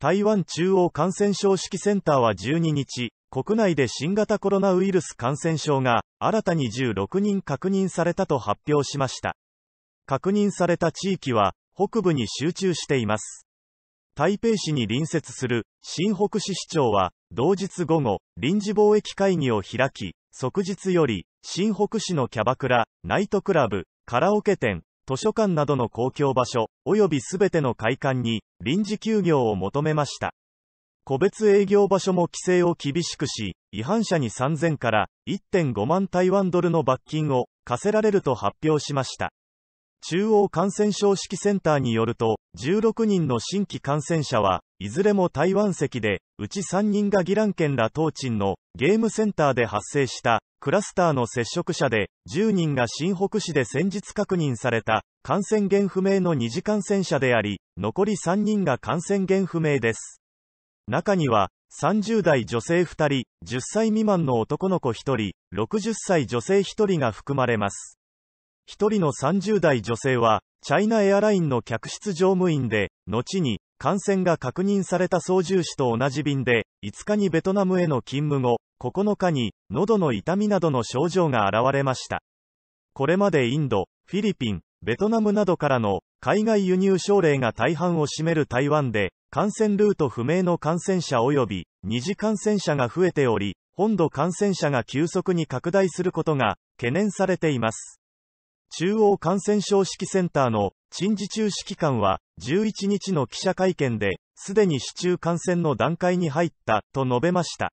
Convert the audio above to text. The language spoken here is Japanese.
台湾中央感染症指揮センターは12日、国内で新型コロナウイルス感染症が新たに16人確認されたと発表しました。確認された地域は北部に集中しています。台北市に隣接する新北市市長は同日午後臨時貿易会議を開き、即日より新北市のキャバクラ、ナイトクラブ、カラオケ店、図書館などの公共場所、及びすべての会館に、臨時休業を求めました。個別営業場所も規制を厳しくし、違反者に3000から1.5万台湾ドルの罰金を課せられると発表しました。中央感染症指揮センターによると、16人の新規感染者は、いずれも台湾籍で、うち3人がギラン県ら東鎮のゲームセンターで発生したクラスターの接触者で10人が新北市で先日確認された感染源不明の二次感染者であり残り3人が感染源不明です中には30代女性2人10歳未満の男の子1人60歳女性1人が含まれます1人の30代女性はチャイナエアラインの客室乗務員で後に感染が確認された操縦士と同じ便で5日にベトナムへの勤務後9日に、喉の痛みなどの症状が現れました。これまでインド、フィリピン、ベトナムなどからの海外輸入症例が大半を占める台湾で、感染ルート不明の感染者及び二次感染者が増えており、本土感染者が急速に拡大することが懸念されています。中央感染症指揮センターの陳時中指揮官は11日の記者会見で、すでに市中感染の段階に入ったと述べました。